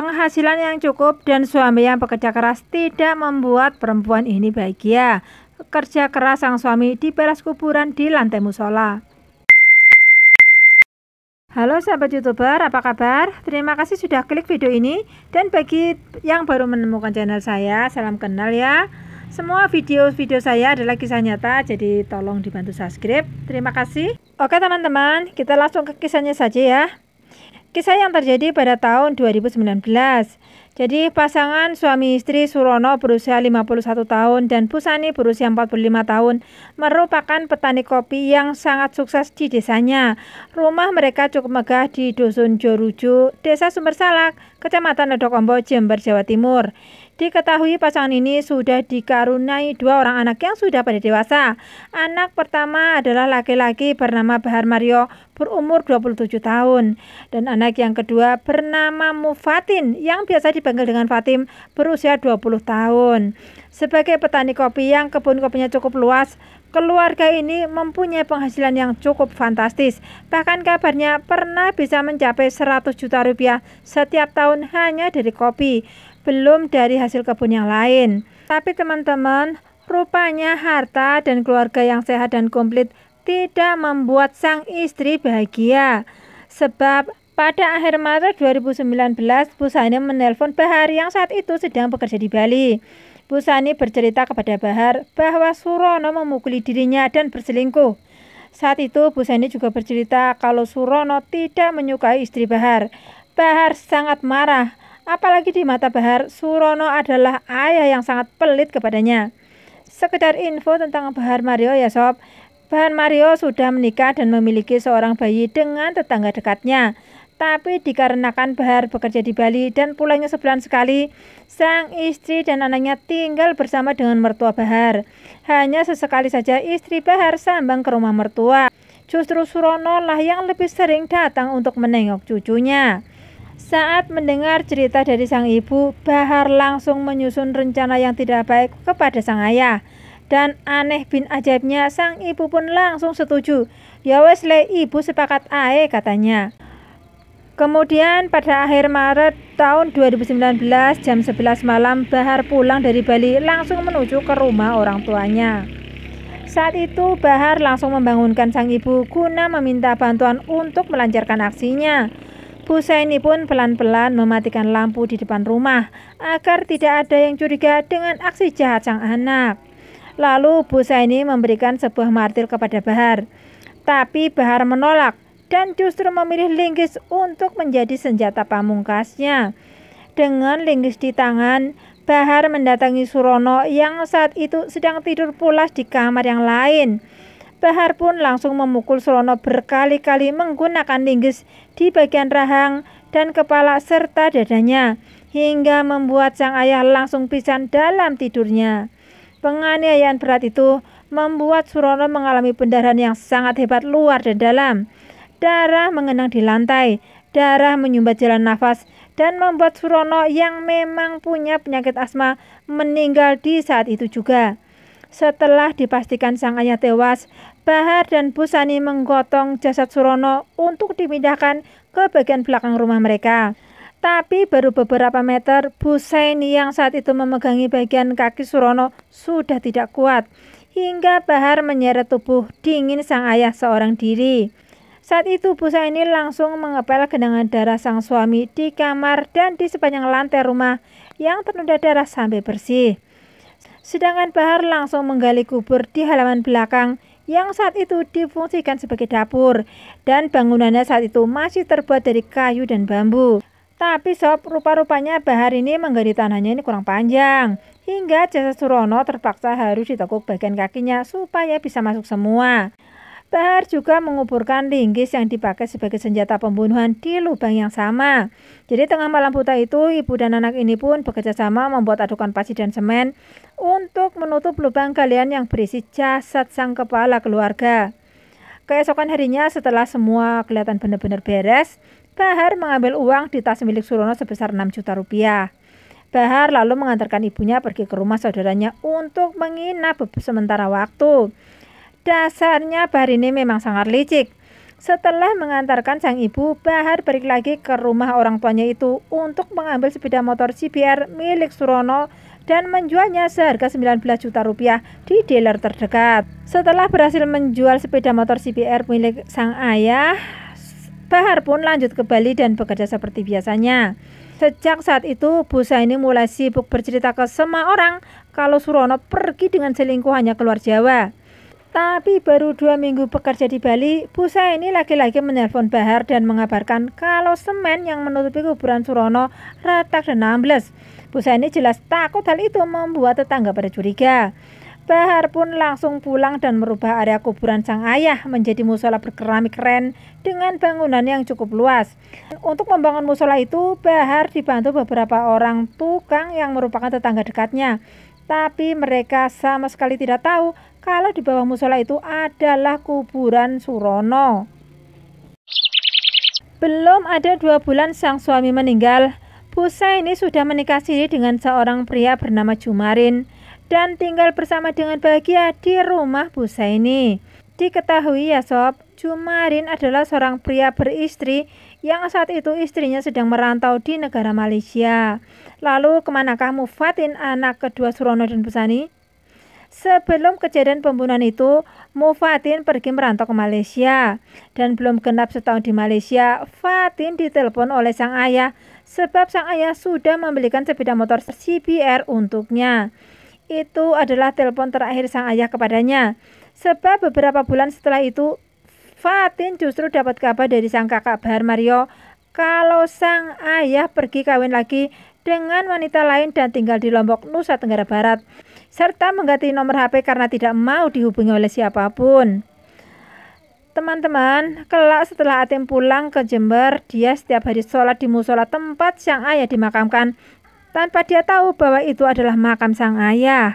Penghasilan yang cukup dan suami yang bekerja keras tidak membuat perempuan ini bahagia. Kerja keras sang suami di peras kuburan di lantai musola. Halo sahabat youtuber, apa kabar? Terima kasih sudah klik video ini dan bagi yang baru menemukan channel saya, salam kenal ya. Semua video-video saya adalah kisah nyata, jadi tolong dibantu subscribe. Terima kasih. Oke teman-teman, kita langsung ke kisahnya saja ya. Kisah yang terjadi pada tahun 2019. Jadi pasangan suami istri Surono berusia 51 tahun dan Pusani berusia 45 tahun merupakan petani kopi yang sangat sukses di desanya. Rumah mereka cukup megah di Dusun Joruju, Desa Sumber Salak, Kecamatan Ledokombo, Jember, Jawa Timur. Diketahui pasangan ini sudah dikarunai dua orang anak yang sudah pada dewasa. Anak pertama adalah laki-laki bernama Bahar Mario berumur 27 tahun dan anak yang kedua bernama Mufatin yang biasa dipanggil dengan Fatim berusia 20 tahun. Sebagai petani kopi yang kebun kopinya cukup luas, keluarga ini mempunyai penghasilan yang cukup fantastis. Bahkan kabarnya pernah bisa mencapai 100 juta rupiah setiap tahun hanya dari kopi belum dari hasil kebun yang lain. Tapi teman-teman, rupanya harta dan keluarga yang sehat dan komplit tidak membuat sang istri bahagia. Sebab pada akhir Maret 2019, Bu Sani menelpon Bahar yang saat itu sedang bekerja di Bali. Bu Sani bercerita kepada Bahar bahwa Surono memukuli dirinya dan berselingkuh. Saat itu Bu Sani juga bercerita kalau Surono tidak menyukai istri Bahar. Bahar sangat marah Apalagi di mata Bahar, Surono adalah ayah yang sangat pelit kepadanya. Sekedar info tentang Bahar Mario ya sob, Bahar Mario sudah menikah dan memiliki seorang bayi dengan tetangga dekatnya. Tapi dikarenakan Bahar bekerja di Bali dan pulangnya sebulan sekali, sang istri dan anaknya tinggal bersama dengan mertua Bahar. Hanya sesekali saja istri Bahar sambang ke rumah mertua. Justru Surono lah yang lebih sering datang untuk menengok cucunya. Saat mendengar cerita dari sang ibu, Bahar langsung menyusun rencana yang tidak baik kepada sang ayah. Dan aneh bin ajaibnya, sang ibu pun langsung setuju. Ya wes le ibu sepakat ae katanya. Kemudian pada akhir Maret tahun 2019 jam 11 malam Bahar pulang dari Bali langsung menuju ke rumah orang tuanya. Saat itu Bahar langsung membangunkan sang ibu guna meminta bantuan untuk melancarkan aksinya. Saini pun pelan-pelan mematikan lampu di depan rumah agar tidak ada yang curiga dengan aksi jahat sang anak. Lalu Saini memberikan sebuah martil kepada Bahar. Tapi Bahar menolak dan justru memilih linggis untuk menjadi senjata pamungkasnya. Dengan linggis di tangan, Bahar mendatangi Surono yang saat itu sedang tidur pulas di kamar yang lain. Bahar pun langsung memukul Surono berkali-kali menggunakan linggis di bagian rahang dan kepala serta dadanya hingga membuat sang ayah langsung pisan dalam tidurnya. Penganiayaan berat itu membuat Surono mengalami pendarahan yang sangat hebat luar dan dalam. Darah mengenang di lantai, darah menyumbat jalan nafas dan membuat Surono yang memang punya penyakit asma meninggal di saat itu juga. Setelah dipastikan sang ayah tewas, Bahar dan Busani menggotong jasad Surono untuk dipindahkan ke bagian belakang rumah mereka. Tapi baru beberapa meter, Busaini yang saat itu memegangi bagian kaki Surono sudah tidak kuat. Hingga Bahar menyeret tubuh dingin sang ayah seorang diri. Saat itu Busaini langsung mengepel genangan darah sang suami di kamar dan di sepanjang lantai rumah yang tertunda darah sampai bersih. Sedangkan Bahar langsung menggali kubur di halaman belakang yang saat itu difungsikan sebagai dapur dan bangunannya saat itu masih terbuat dari kayu dan bambu. Tapi sob, rupa-rupanya Bahar ini menggali tanahnya ini kurang panjang hingga Jasa Surono terpaksa harus ditekuk bagian kakinya supaya bisa masuk semua. Bahar juga menguburkan linggis yang dipakai sebagai senjata pembunuhan di lubang yang sama. Jadi tengah malam buta itu, ibu dan anak ini pun bekerja sama membuat adukan pasir dan semen untuk menutup lubang galian yang berisi jasad sang kepala keluarga. Keesokan harinya setelah semua kelihatan benar-benar beres, Bahar mengambil uang di tas milik Surono sebesar 6 juta rupiah. Bahar lalu mengantarkan ibunya pergi ke rumah saudaranya untuk menginap sementara waktu. Dasarnya ini memang sangat licik. Setelah mengantarkan sang ibu, Bahar balik lagi ke rumah orang tuanya itu untuk mengambil sepeda motor CBR milik Surono dan menjualnya seharga 19 juta rupiah di dealer terdekat. Setelah berhasil menjual sepeda motor CBR milik sang ayah, Bahar pun lanjut ke Bali dan bekerja seperti biasanya. Sejak saat itu, Busa ini mulai sibuk bercerita ke semua orang kalau Surono pergi dengan selingkuhannya keluar Jawa. Tapi baru dua minggu bekerja di Bali, Busa ini lagi-lagi menelpon Bahar dan mengabarkan kalau semen yang menutupi kuburan Surono retak dan ambles. Busa ini jelas takut hal itu membuat tetangga pada curiga. Bahar pun langsung pulang dan merubah area kuburan sang ayah menjadi musola berkeramik keren dengan bangunan yang cukup luas. Untuk membangun musola itu, Bahar dibantu beberapa orang tukang yang merupakan tetangga dekatnya. Tapi mereka sama sekali tidak tahu kalau di bawah musola itu adalah kuburan Surono. Belum ada dua bulan sang suami meninggal, Busa ini sudah menikah siri dengan seorang pria bernama Jumarin dan tinggal bersama dengan bahagia di rumah Busa ini. Diketahui ya sob, Jumarin adalah seorang pria beristri yang saat itu istrinya sedang merantau di negara Malaysia. Lalu kemanakah Mufatin anak kedua Surono dan Busani? Sebelum kejadian pembunuhan itu, Mufatin pergi merantau ke Malaysia. Dan belum genap setahun di Malaysia, Fatin ditelepon oleh sang ayah sebab sang ayah sudah membelikan sepeda motor CBR untuknya. Itu adalah telepon terakhir sang ayah kepadanya. Sebab beberapa bulan setelah itu, Fatin justru dapat kabar dari sang kakak Bahar Mario kalau sang ayah pergi kawin lagi dengan wanita lain dan tinggal di Lombok, Nusa Tenggara Barat serta mengganti nomor HP karena tidak mau dihubungi oleh siapapun. Teman-teman, kelak setelah Atim pulang ke Jember, dia setiap hari sholat di musola tempat sang ayah dimakamkan, tanpa dia tahu bahwa itu adalah makam sang ayah.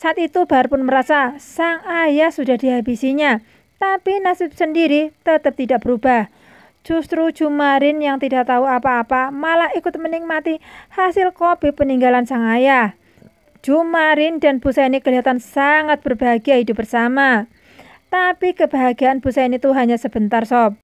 Saat itu Bahar pun merasa sang ayah sudah dihabisinya, tapi nasib sendiri tetap tidak berubah. Justru Jumarin yang tidak tahu apa-apa malah ikut menikmati hasil kopi peninggalan sang ayah. Jumarin dan Busaini kelihatan sangat berbahagia hidup bersama. Tapi kebahagiaan Busaini itu hanya sebentar sob.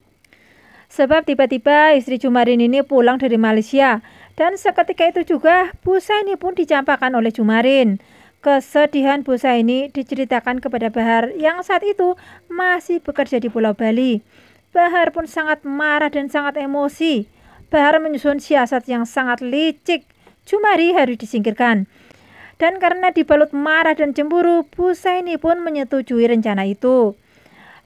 Sebab tiba-tiba istri Jumarin ini pulang dari Malaysia dan seketika itu juga Busaini pun dicampakkan oleh Jumarin. Kesedihan Busaini diceritakan kepada Bahar yang saat itu masih bekerja di Pulau Bali. Bahar pun sangat marah dan sangat emosi. Bahar menyusun siasat yang sangat licik. Jumari harus disingkirkan. Dan karena dibalut marah dan cemburu, Busaini pun menyetujui rencana itu.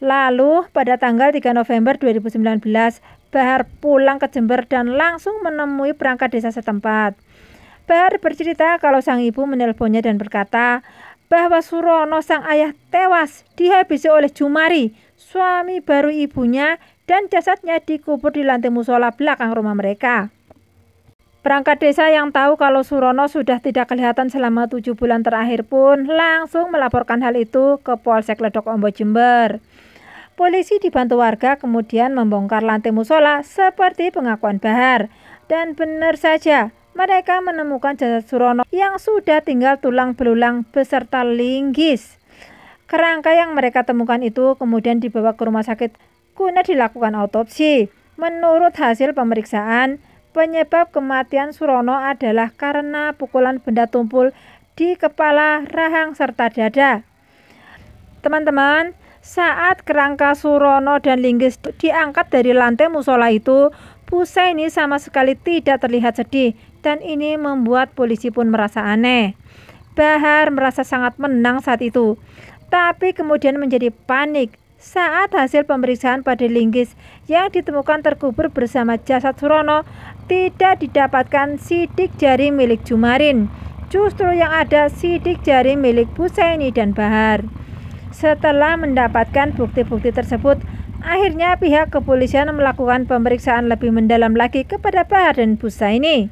Lalu, pada tanggal 3 November 2019, Bahar pulang ke Jember dan langsung menemui perangkat desa setempat. Bahar bercerita kalau sang ibu menelponnya dan berkata bahwa Surono sang ayah tewas dihabisi oleh Jumari, suami baru ibunya dan jasadnya dikubur di lantai musola belakang rumah mereka. Perangkat desa yang tahu kalau Surono sudah tidak kelihatan selama tujuh bulan terakhir pun langsung melaporkan hal itu ke Polsek Ledok Ombo Jember. Polisi dibantu warga kemudian membongkar lantai musola seperti pengakuan Bahar. Dan benar saja, mereka menemukan jasad Surono yang sudah tinggal tulang belulang beserta linggis. Kerangka yang mereka temukan itu kemudian dibawa ke rumah sakit guna dilakukan autopsi. Menurut hasil pemeriksaan, Penyebab kematian Surono adalah karena pukulan benda tumpul di kepala, rahang, serta dada. Teman-teman, saat kerangka Surono dan Linggis diangkat dari lantai musola itu, ini sama sekali tidak terlihat sedih dan ini membuat polisi pun merasa aneh. Bahar merasa sangat menang saat itu, tapi kemudian menjadi panik saat hasil pemeriksaan pada Linggis yang ditemukan terkubur bersama jasad Surono tidak didapatkan sidik jari milik Jumarin. Justru yang ada sidik jari milik Busaini dan Bahar. Setelah mendapatkan bukti-bukti tersebut, akhirnya pihak kepolisian melakukan pemeriksaan lebih mendalam lagi kepada Bahar dan Busaini.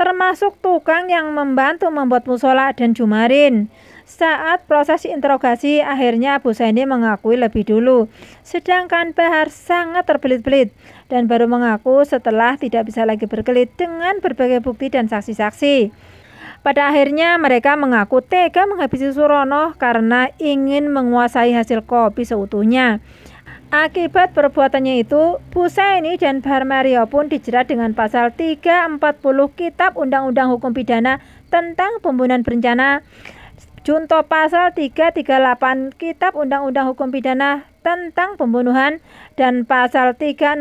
Termasuk tukang yang membantu membuat musola dan Jumarin. Saat proses interogasi, akhirnya Busaini mengakui lebih dulu. Sedangkan Bahar sangat terbelit-belit dan baru mengaku setelah tidak bisa lagi berkelit dengan berbagai bukti dan saksi-saksi. Pada akhirnya mereka mengaku tega menghabisi Surono karena ingin menguasai hasil kopi seutuhnya. Akibat perbuatannya itu, Busaini dan Mario pun dijerat dengan pasal 340 Kitab Undang-Undang Hukum Pidana tentang Pembunuhan Berencana Junto pasal 338 Kitab Undang-Undang Hukum Pidana tentang pembunuhan dan pasal 365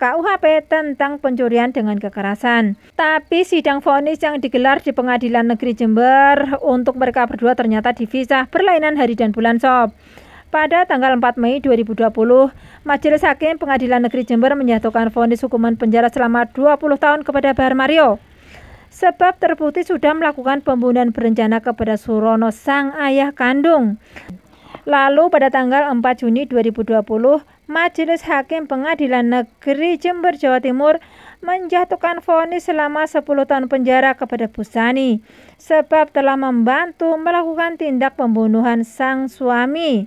KUHP tentang pencurian dengan kekerasan. Tapi sidang vonis yang digelar di Pengadilan Negeri Jember untuk mereka berdua ternyata dipisah berlainan hari dan bulan sob. Pada tanggal 4 Mei 2020, Majelis Hakim Pengadilan Negeri Jember menjatuhkan vonis hukuman penjara selama 20 tahun kepada Bahar Mario sebab terbukti sudah melakukan pembunuhan berencana kepada Surono sang ayah kandung. Lalu pada tanggal 4 Juni 2020, Majelis Hakim Pengadilan Negeri Jember Jawa Timur menjatuhkan vonis selama 10 tahun penjara kepada Busani sebab telah membantu melakukan tindak pembunuhan sang suami.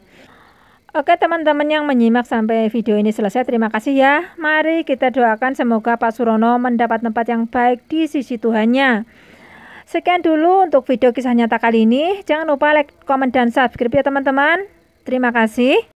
Oke teman-teman yang menyimak sampai video ini selesai terima kasih ya Mari kita doakan semoga Pak Surono mendapat tempat yang baik di sisi Tuhannya Sekian dulu untuk video kisah nyata kali ini Jangan lupa like, komen, dan subscribe ya teman-teman Terima kasih